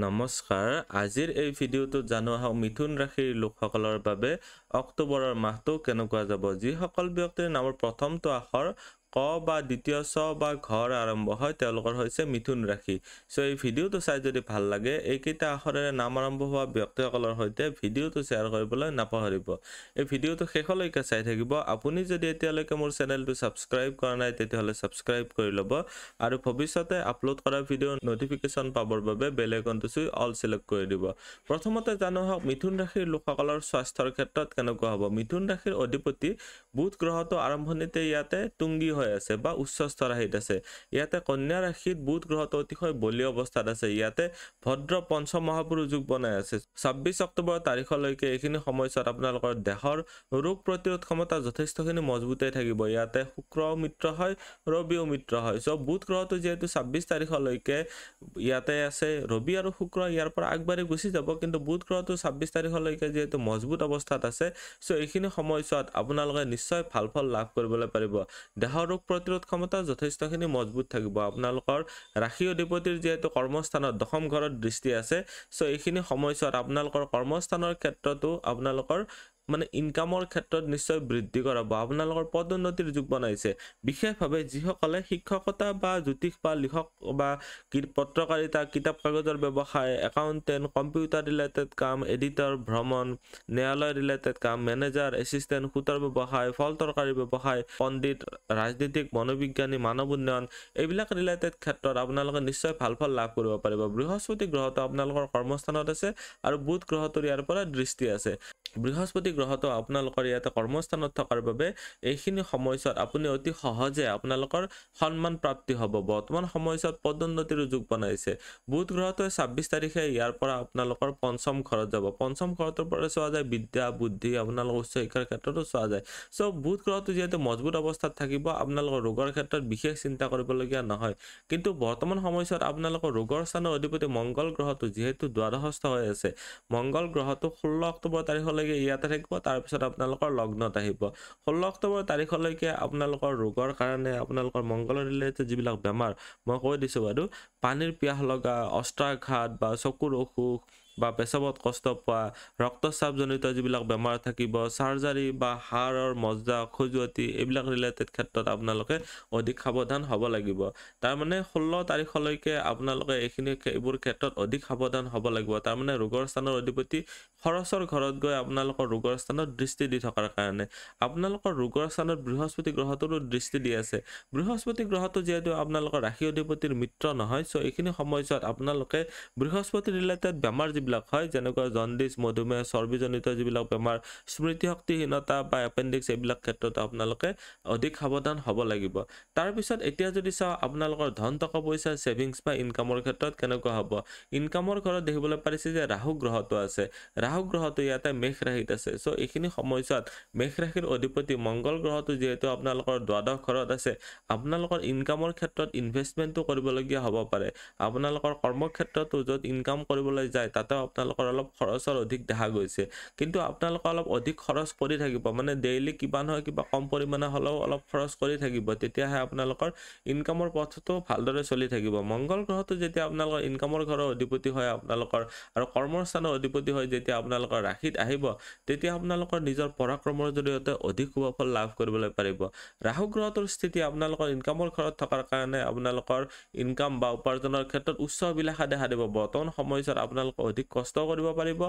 নমস্কাৰ আজিৰ এই ভিডিঅ'টোত জানো আহক মিথুন ৰাশিৰ লোকসকলৰ বাবে অক্টোবৰৰ মাহটো কেনেকুৱা যাব যিসকল ব্যক্তিৰ নামৰ প্ৰথমটো আখৰ ক বা দ্বিতীয় স বা ঘৰ আৰম্ভ হয় তেওঁলোকৰ হৈছে মিথুন ৰাশি চ' এই ভিডিঅ'টো চাই যদি ভাল লাগে এইকেইটা আখৰেৰে নাম আৰম্ভ হোৱা ব্যক্তিসকলৰ সৈতে ভিডিঅ'টো শ্বেয়াৰ কৰিবলৈ নাপাহৰিব এই ভিডিঅ'টো শেষলৈকে চাই থাকিব আপুনি যদি এতিয়ালৈকে মোৰ চেনেলটো ছাবস্ক্ৰাইব কৰা নাই তেতিয়াহ'লে ছাবস্ক্ৰাইব কৰি ল'ব আৰু ভৱিষ্যতে আপলোড কৰা ভিডিঅ' নটিফিকেশ্যন পাবৰ বাবে বেলেগ অনটো চুই অল ছিলেক্ট কৰি দিব প্ৰথমতে জানো হওক মিথুন ৰাশিৰ লোকসকলৰ স্বাস্থ্যৰ ক্ষেত্ৰত কেনেকুৱা হ'ব মিথুন ৰাশিৰ অধিপতি বুধ গ্ৰহটো আৰম্ভণিতে ইয়াতে টুংগি হৈ আছে বা উচ্চ স্তৰ আহিত আছে ইয়াতে কন্যা ৰাশিত বুধ গ্ৰহটো অতিশয় বলি অৱস্থাত আছে ইয়াতে ভদ্ৰ পঞ্চ মহাপুৰুষ যুগ বনাই আছে ছাব্বিছ অক্টোবৰ তাৰিখলৈকে এইখিনি সময়ছোৱাত আপোনালোকৰ দেহৰ ৰোগ প্ৰতিৰোধ ক্ষমতা যথেষ্টখিনি মজবুতেই থাকিব ইয়াতে শুক্ৰও মিত্ৰ হয় ৰবিও মিত্ৰ হয় চ' বুধ গ্ৰহটো যিহেতু ছাব্বিছ তাৰিখলৈকে ইয়াতে আছে ৰবি আৰু শুক্ৰ ইয়াৰ পৰা আগবাঢ়ি গুচি যাব কিন্তু বুধ গ্ৰহটো ছাব্বিছ তাৰিখলৈকে যিহেতু মজবুত অৱস্থাত আছে চ' এইখিনি সময়ছোৱাত আপোনালোকে নিশ্চয় ভাল ফল লাভ কৰিবলৈ পাৰিব দেহৰ ৰোগ প্ৰতিৰোধ ক্ষমতা যথেষ্টখিনি মজবুত থাকিব আপোনালোকৰ ৰাশি অধিপতিৰ যিহেতু কৰ্মস্থানত দশম ঘৰত দৃষ্টি আছে চ' এইখিনি সময়ছোৱাত আপোনালোকৰ কৰ্মস্থানৰ ক্ষেত্ৰতো আপোনালোকৰ মানে ইনকামৰ ক্ষেত্ৰত নিশ্চয় বৃদ্ধি কৰা বা আপোনালোকৰ পদোন্নতিৰ যুগ বনাইছে বিশেষভাৱে যিসকলে শিক্ষকতা বা জ্যোতিষ বা লিখক বা পত্ৰকাৰিতা কিতাপ কাগজৰ ব্যৱসায় একাউণ্টেণ্ট কম্পিউটাৰ ৰিলেটেড কাম এডিটৰ ভ্ৰমণ ন্যায়ালয় ৰিলেটেড কাম মেনেজাৰ এছিষ্টেণ্ট সূতৰ ব্যৱসায় ফল তৰকাৰী ব্যৱসায় পণ্ডিত ৰাজনীতিক মনোবিজ্ঞানী মানৱ উন্নয়ন এইবিলাক ৰিলেটেড ক্ষেত্ৰত আপোনালোকে নিশ্চয় ভাল ফল লাভ কৰিব পাৰিব বৃহস্পতি গ্ৰহটো আপোনালোকৰ কৰ্মস্থানত আছে আৰু বুধ গ্ৰহটো ইয়াৰ পৰা দৃষ্টি আছে বৃহস্পতি গ্ৰহটো আপোনালোকৰ ইয়াতে কৰ্মস্থানত থকাৰ বাবে এইখিনি সময়ছোৱাত আপুনি অতি সহজে আপোনালোকৰ সন্মান প্ৰাপ্তি হ'ব বৰ্তমান সময়ছোৱাত পদোন্নতিৰ যুগ বনাইছে বুধ গ্ৰহটোৱে ছাব্বিছ তাৰিখে ইয়াৰ পৰা আপোনালোকৰ পঞ্চম ঘৰত যাব পঞ্চম ঘৰটোৰ পৰা চোৱা যায় বিদ্যা বুদ্ধি আপোনালোকৰ উচ্চ শিক্ষাৰ ক্ষেত্ৰতো চোৱা যায় চ' বুধ গ্ৰহটো যিহেতু মজবুত অৱস্থাত থাকিব আপোনালোকৰ ৰোগৰ ক্ষেত্ৰত বিশেষ চিন্তা কৰিবলগীয়া নহয় কিন্তু বৰ্তমান সময়ছোৱাত আপোনালোকৰ ৰোগৰ স্থানৰ অধিপতি মংগল গ্ৰহটো যিহেতু দ্বাদশস্থ হৈ আছে মংগল গ্ৰহটো ষোল্ল অক্টোবৰ তাৰিখলৈ লৈকে ইয়াতে থাকিব তাৰ পিছত আপোনালোকৰ লগ্নত আহিব ষোল্ল অক্টোবৰ তাৰিখলৈকে আপোনালোকৰ ৰোগৰ কাৰণে আপোনালোকৰ মংগলৰ ৰিলেটেড যিবিলাক বেমাৰ মই কৈ দিছো বাৰু পানীৰ পিয়াহ লগা অস্ত্ৰাঘাত বা চকুৰ অসুখ বা পেচাবত কষ্ট পোৱা ৰক্তচাপজনিত যিবিলাক বেমাৰ থাকিব চাৰ্জাৰী বা হাড়ৰ মজা খজুৱতি এইবিলাক ৰিলেটেড ক্ষেত্ৰত আপোনালোকে অধিক সাৱধান হ'ব লাগিব তাৰমানে ষোল্ল তাৰিখলৈকে আপোনালোকে এইখিনি এইবোৰ ক্ষেত্ৰত অধিক সাৱধান হ'ব লাগিব তাৰমানে ৰোগৰ স্থানৰ অধিপতি খৰচৰ ঘৰত গৈ আপোনালোকৰ ৰোগৰ স্থানত দৃষ্টি দি থকাৰ কাৰণে আপোনালোকৰ ৰোগৰ স্থানত বৃহস্পতি গ্ৰহটোৰো দৃষ্টি দি আছে বৃহস্পতি গ্ৰহটো যিহেতু আপোনালোকৰ ৰাশি অধিপতিৰ মিত্ৰ নহয় চ' এইখিনি সময়ছোৱাত আপোনালোকে বৃহস্পতি ৰিলেটেড বেমাৰ যিবিলাক ৰোগবিলাক হয় যেনেকুৱা জণ্ডিচ মধুমেহ চৰ্বিজনিত যিবিলাক বেমাৰ স্মৃতিশক্তিহীনতা বা এপেণ্ডিক্স এইবিলাক ক্ষেত্ৰত আপোনালোকে অধিক সাৱধান হ'ব লাগিব তাৰপিছত এতিয়া যদি চাওঁ আপোনালোকৰ ধন টকা পইচা ছেভিংছ বা ইনকামৰ ক্ষেত্ৰত কেনেকুৱা হ'ব ইনকামৰ ঘৰত দেখিবলৈ পাৰিছে যে ৰাহু গ্ৰহটো আছে ৰাহু গ্ৰহটো ইয়াতে মেঘ ৰাহিত আছে চ' এইখিনি সময়ছোৱাত মেঘ ৰাশিৰ অধিপতি মংগল গ্ৰহটো যিহেতু আপোনালোকৰ দ্বাদশ ঘৰত আছে আপোনালোকৰ ইনকামৰ ক্ষেত্ৰত ইনভেষ্টমেণ্টটো কৰিবলগীয়া হ'ব পাৰে আপোনালোকৰ কৰ্মক্ষেত্ৰতো য'ত ইনকাম কৰিবলৈ যায় তাত তাতে আপোনালোকৰ অলপ খৰচৰ অধিক দেখা গৈছে কিন্তু আপোনালোকে অলপ অধিক খৰচ কৰি থাকিব মানে ডেইলি কিবা নহয় কিবা কম পৰিমাণে হ'লেও অলপ খৰচ কৰি থাকিব তেতিয়াহে আপোনালোকৰ ইনকামৰ পথটো ভালদৰে চলি থাকিব মংগল গ্ৰহটো যেতিয়া আপোনালোকৰ ইনকামৰ ঘৰৰ অধিপতি হয় আপোনালোকৰ আৰু কৰ্মৰ অধিপতি হয় যেতিয়া আপোনালোকৰ ৰাশিত আহিব তেতিয়া আপোনালোকৰ নিজৰ পৰাক্ৰমৰ জৰিয়তে অধিক সুফল লাভ কৰিবলৈ পাৰিব ৰাহু গ্ৰহটোৰ স্থিতি আপোনালোকৰ ইনকামৰ ঘৰত থকাৰ কাৰণে আপোনালোকৰ ইনকাম বা উপাৰ্জনৰ ক্ষেত্ৰত উচ্চ অভিলাষা দেখা দিব বৰ্তমান সময়ছোৱাত আপোনালোকৰ অধিক কষ্ট কৰিব পাৰিব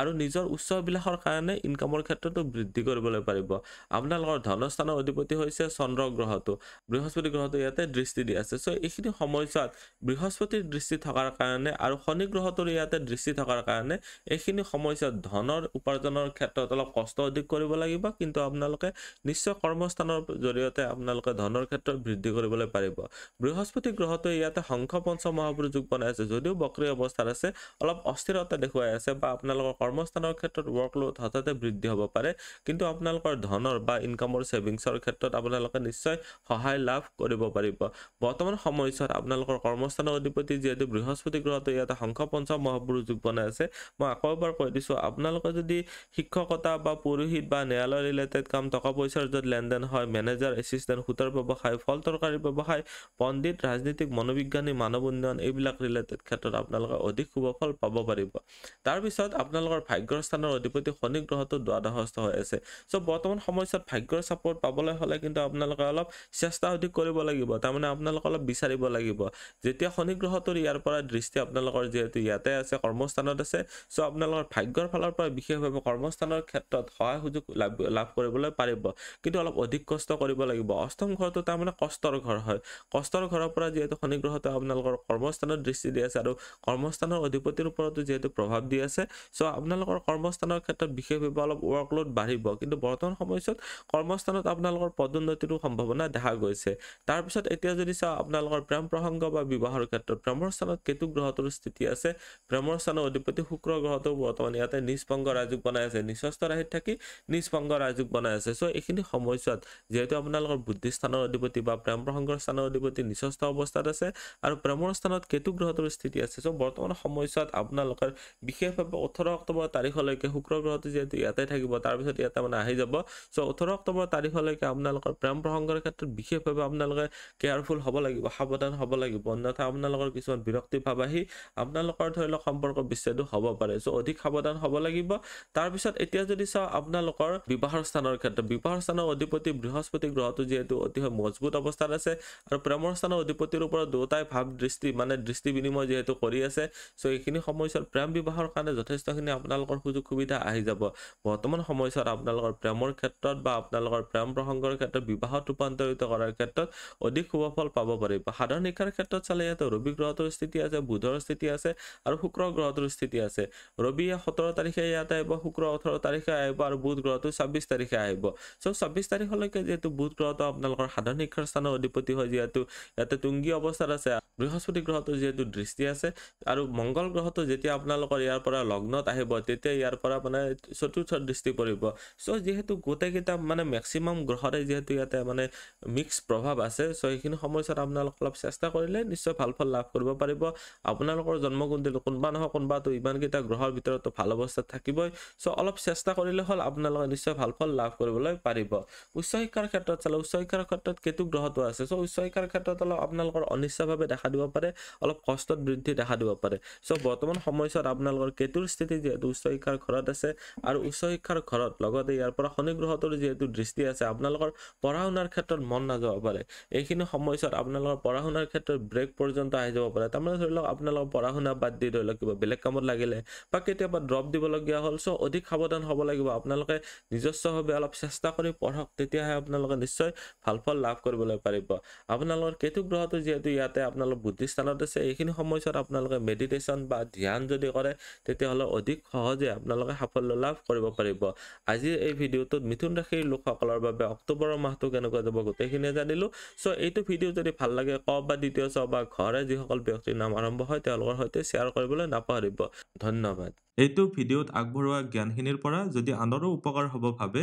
আৰু নিজৰ উচ্চ বিলাসৰ কাৰণে ইনকামৰ ক্ষেত্ৰতো বৃদ্ধি কৰিবলৈ পাৰিব আপোনালোকৰ ধনস্থানৰ অধিপতি হৈছে চন্দ্ৰ গ্ৰহটো বৃহস্পতি গ্ৰহটো ইয়াতে দৃষ্টি দি আছে চ' এইখিনি সময়ছোৱাত বৃহস্পতিৰ দৃষ্টি থকাৰ কাৰণে আৰু শনি গ্ৰহটোৰ ইয়াতে দৃষ্টি থকাৰ কাৰণে এইখিনি সময়ছোৱাত ধনৰ উপাৰ্জনৰ ক্ষেত্ৰত অলপ কষ্ট অধিক কৰিব লাগিব কিন্তু আপোনালোকে নিশ্চয় কৰ্মস্থানৰ জৰিয়তে আপোনালোকে ধনৰ ক্ষেত্ৰত বৃদ্ধি কৰিবলৈ পাৰিব বৃহস্পতি গ্ৰহটোৱে ইয়াতে শংখ পঞ্চ মহাপুৰুষ যোগ বনাই আছে যদিও বক্ৰী অৱস্থাত আছে অলপ অস্থিৰ স্থিৰতা দেখুৱাই আছে বা আপোনালোকৰ কৰ্মস্থানৰ ক্ষেত্ৰত ৱৰ্কলোড হঠাতে বৃদ্ধি হ'ব পাৰে কিন্তু আপোনালোকৰ ধনৰ বা ইনকামৰ ছেভিংছৰ ক্ষেত্ৰত আপোনালোকে নিশ্চয় সহায় লাভ কৰিব পাৰিব বৰ্তমান সময়ছোৱাত আপোনালোকৰ কৰ্মস্থানৰ অধিপতি যিহেতু বৃহস্পতি গ্ৰহটো ইয়াতে শংখ পঞ্চম মহাপুৰুষ যোগ বনাই আছে মই আকৌ এবাৰ কৈ দিছোঁ আপোনালোকে যদি শিক্ষকতা বা পুৰোহিত বা ন্যায়ালয় ৰিলেটেড কাম টকা পইচাৰ য'ত লেনদেন হয় মেনেজাৰ এচিষ্টেণ্ট সূতৰ ব্যৱসায় ফল তৰকাৰী ব্যৱসায় পণ্ডিত ৰাজনীতিক মনোবিজ্ঞানী মানৱ উন্নয়ন এইবিলাক ৰিলেটেড ক্ষেত্ৰত আপোনালোকে অধিক সুফল পাব পাৰিব লাগিব পিছত আপোনালোকৰ ভাগ্যৰ স্থানৰ অধিপতি শনি গ্ৰহটো দ্বাদশস্থ হৈ আছে চ' বৰ্তমান সময়ছোৱাত ভাগ্যৰ চাপৰ্ট পাবলৈ হ'লে কিন্তু আপোনালোকে অলপ চেষ্টা অধিক কৰিব লাগিব তাৰমানে আপোনালোকে অলপ বিচাৰিব লাগিব যেতিয়া শনি গ্ৰহটোৰ ইয়াৰ পৰা দৃষ্টি আপোনালোকৰ যিহেতু ইয়াতে আছে কৰ্মস্থানত আছে চ' আপোনালোকৰ ভাগ্যৰ ফালৰ পৰা বিশেষভাৱে কৰ্মস্থানৰ ক্ষেত্ৰত সহায় সুযোগ লাভ লাভ কৰিবলৈ পাৰিব কিন্তু অলপ অধিক কষ্ট কৰিব লাগিব অষ্টম ঘৰটো তাৰমানে কষ্টৰ ঘৰ হয় কষ্টৰ ঘৰৰ পৰা যিহেতু শনি গ্ৰহটো আপোনালোকৰ কৰ্মস্থানত দৃষ্টি দি আছে আৰু কৰ্মস্থানৰ অধিপতিৰ ওপৰতো যিহেতু যিহেতু প্ৰভাৱ দি আছে চ' আপোনালোকৰ কৰ্মস্থানৰ ক্ষেত্ৰত বিশেষভাৱে অলপ ৱৰ্কলোড বাঢ়িব কিন্তু বৰ্তমান সময়ছোৱাত কৰ্মস্থানত আপোনালোকৰ পদোন্নতিৰো সম্ভাৱনা দেখা গৈছে তাৰপিছত এতিয়া যদি চাওঁ আপোনালোকৰ প্ৰেম প্ৰসংগ বা বিবাহৰ ক্ষেত্ৰত প্ৰেমৰ স্থানত কেতু গ্ৰহটোৰ স্থিতি আছে প্ৰেমৰ স্থানৰ অধিপতি শুক্ৰ গ্ৰহটো বৰ্তমান ইয়াতে নিষ্পংগ ৰাজযোগ বনাই আছে নিঃস্বস্থ ৰাশিত থাকি নিষ্পংগ ৰাজযোগ বনাই আছে চ' এইখিনি সময়ছোৱাত যিহেতু আপোনালোকৰ বুদ্ধিস্থানৰ অধিপতি বা প্ৰেম প্ৰসংগৰ স্থানৰ অধিপতি নিঃস্বস্থ অৱস্থাত আছে আৰু প্ৰেমৰ স্থানত কেতু গ্ৰহটোৰ স্থিতি আছে চ' বৰ্তমান সময়ছোৱাত আপোনালোকে আৰু বিশেষভাৱে ওঠৰ অক্টোবৰ তাৰিখলৈকে শুক্ৰ গ্ৰহটো যিহেতু ইয়াতে থাকিব তাৰপিছত ইয়াত তাৰমানে আহি যাব চ' ওঠৰ অক্টোবৰ তাৰিখলৈকে আপোনালোকৰ প্ৰেম প্ৰসংগৰ ক্ষেত্ৰত বিশেষভাৱে আপোনালোকে কেয়াৰফুল হ'ব লাগিব সাৱধান হ'ব লাগিব অন্যথা আপোনালোকৰ কিছুমান বিৰক্তিভাৱ আহি আপোনালোকৰ ধৰি লওক সম্পৰ্ক বিচ্ছেদো হ'ব পাৰে চ' অধিক সাৱধান হ'ব লাগিব তাৰপিছত এতিয়া যদি চাওঁ আপোনালোকৰ বিবাহৰ স্থানৰ ক্ষেত্ৰত বিবাহৰ স্থানৰ অধিপতি বৃহস্পতি গ্ৰহটো যিহেতু অতিশয় মজবুত অৱস্থাত আছে আৰু প্ৰেমৰ স্থানৰ অধিপতিৰ ওপৰত দুটাই ভাৱ দৃষ্টি মানে দৃষ্টি বিনিময় যিহেতু কৰি আছে চ' এইখিনি সময়ছোৱাত প্ৰেম বিবাহৰ কাৰণে যথেষ্টখিনি আপোনালোকৰ সুযোগ সুবিধা আহি যাব বৰ্তমান সময়ছোৱাত আপোনালোকৰ প্ৰেমৰ ক্ষেত্ৰত বা আপোনালোকৰ প্ৰেম প্ৰসংগৰ ক্ষেত্ৰত বিবাহত ৰূপান্তৰিত কৰাৰ ক্ষেত্ৰত অধিক শুভফল পাব পাৰিব সাধাৰণ শিক্ষাৰ ক্ষেত্ৰত চালে ইয়াতে ৰবি গ্ৰহটোৰ স্থিতি আছে বুধৰ স্থিতি আছে আৰু শুক্ৰ গ্ৰহটোৰ স্থিতি আছে ৰবি সোতৰ তাৰিখে ইয়াত আহিব শুক্ৰ ওঠৰ তাৰিখে আহিব আৰু বুধ গ্ৰহটো ছাব্বিছ তাৰিখে আহিব চ' ছাব্বিছ তাৰিখলৈকে যিহেতু বুধ গ্ৰহটো আপোনালোকৰ সাধাৰণ শিক্ষাৰ স্থানৰ অধিপতি হয় যিহেতু ইয়াতে তুংগী অৱস্থাত আছে বৃহস্পতি গ্ৰহটো যিহেতু দৃষ্টি আছে আৰু মংগল গ্ৰহটো যেতিয়া আপোনালোকৰ ইয়াৰ পৰা লগ্নত আহিব তেতিয়া ইয়াৰ পৰা মানে চতুৰ্থ দৃষ্টি পৰিব চ' যিহেতু গোটেইকেইটা মানে মেক্সিমাম গ্ৰহৰে যিহেতু ইয়াতে মানে মিক্স প্ৰভাৱ আছে চ' সেইখিনি সময়ছোৱাত আপোনালোক অলপ চেষ্টা কৰিলে নিশ্চয় ভাল ফল লাভ কৰিব পাৰিব আপোনালোকৰ জন্মকুণ্ডিত কোনোবা নহয় কোনোবাটো ইমানকেইটা গ্ৰহৰ ভিতৰতো ভাল অৱস্থাত থাকিবই চ' অলপ চেষ্টা কৰিলে হ'ল আপোনালোকে নিশ্চয় ভাল ফল লাভ কৰিবলৈ পাৰিব উচ্চ শিক্ষাৰ ক্ষেত্ৰত চালে উচ্চ শিক্ষাৰ ক্ষেত্ৰত কেতু গ্ৰহটো আছে চ' উচ্চ শিক্ষাৰ ক্ষেত্ৰত অলপ আপোনালোকৰ অনিশ্চয়ভাৱে দেখা দেখা দিব পাৰে অলপ কষ্টত বৃদ্ধি দেখা দিব পাৰে চ' বৰ্তমান সময়ছোৱাত আপোনালোকৰ কেতুৰ স্থিতি যিহেতু উচ্চ শিক্ষাৰ ঘৰত আছে আৰু উচ্চ শিক্ষাৰ ঘৰত লগতে ইয়াৰ পৰা শনি গ্ৰহটোৰ যিহেতু দৃষ্টি আছে আপোনালোকৰ পঢ়া শুনাৰ ক্ষেত্ৰত মন নাযাব পাৰে এইখিনি সময়ছোৱাত আপোনালোকৰ পঢ়া শুনাৰ ক্ষেত্ৰত ব্ৰেক পৰ্যন্ত আহি যাব পাৰে তাৰমানে ধৰি লওক আপোনালোকৰ পঢ়া শুনা বাদ দি ধৰি লওক কিবা বেলেগ কামত লাগিলে বা কেতিয়াবা ড্ৰপ দিবলগীয়া হ'ল চ' অধিক সাৱধান হ'ব লাগিব আপোনালোকে নিজস্বভাৱে অলপ চেষ্টা কৰি পঢ়ক তেতিয়াহে আপোনালোকে নিশ্চয় ভাল ফল লাভ কৰিবলৈ পাৰিব আপোনালোকৰ কেতু গ্ৰহটো যিহেতু ইয়াতে আপোনালোকে আপোনালোক বুদ্ধিষ্টানত আছে এইখিনি সময়ছোৱাত আপোনালোকে মেডিটেশ্যন বা ধ্যান যদি কৰে তেতিয়াহ'লে অধিক সহজে আপোনালোকে সাফল্য লাভ কৰিব পাৰিব আজিৰ এই ভিডিঅ'টোত মিথুন ৰাশিৰ লোকসকলৰ বাবে অক্টোবৰৰ মাহটো কেনেকুৱা যাব গোটেইখিনিয়ে জানিলোঁ চ' এইটো ভিডিঅ' যদি ভাল লাগে ক বা দ্বিতীয় চ বা ঘৰে যিসকল ব্যক্তিৰ নাম আৰম্ভ হয় তেওঁলোকৰ সৈতে শ্বেয়াৰ কৰিবলৈ নাপাহৰিব ধন্যবাদ এইটো ভিডিঅ'ত আগবঢ়োৱা জ্ঞানখিনিৰ পৰা যদি আনৰো উপকাৰ হ'ব ভাবে